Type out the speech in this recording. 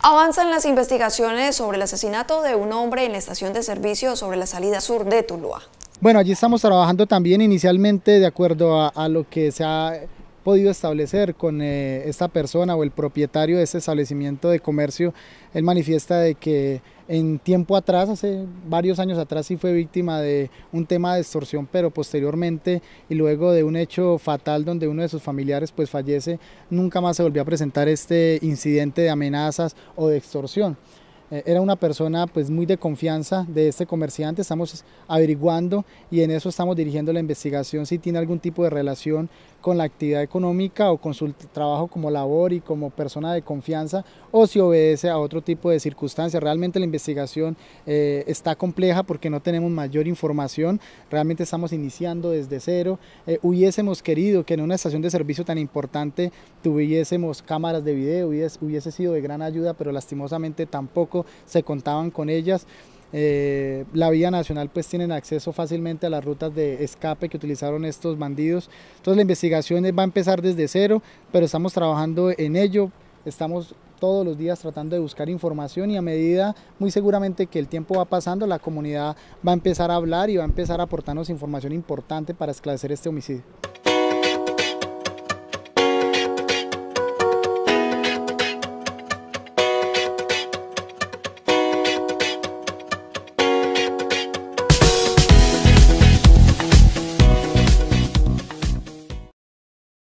Avanzan las investigaciones sobre el asesinato de un hombre en la estación de servicio sobre la salida sur de Tuluá. Bueno, allí estamos trabajando también inicialmente de acuerdo a, lo que se ha podido establecer con eh, esta persona o el propietario de este establecimiento de comercio. Él manifiesta de que en tiempo atrás, hace varios años atrás, sí fue víctima de un tema de extorsión, pero posteriormente y luego de un hecho fatal donde uno de sus familiares pues fallece, nunca más se volvió a presentar este incidente de amenazas o de extorsión. Eh, era una persona pues muy de confianza de este comerciante, estamos averiguando y en eso estamos dirigiendo la investigación si tiene algún tipo de relación con la actividad económica o con su trabajo como labor y como persona de confianza o si obedece a otro tipo de circunstancias. Realmente la investigación eh, está compleja porque no tenemos mayor información, realmente estamos iniciando desde cero. Eh, hubiésemos querido que en una estación de servicio tan importante tuviésemos cámaras de video, hubiese sido de gran ayuda, pero lastimosamente tampoco se contaban con ellas. Eh, la vía nacional pues tienen acceso fácilmente a las rutas de escape que utilizaron estos bandidos. Entonces la investigación va a empezar desde cero, pero estamos trabajando en ello, estamos todos los días tratando de buscar información y a medida muy seguramente que el tiempo va pasando, la comunidad va a empezar a hablar y va a empezar a aportarnos información importante para esclarecer este homicidio.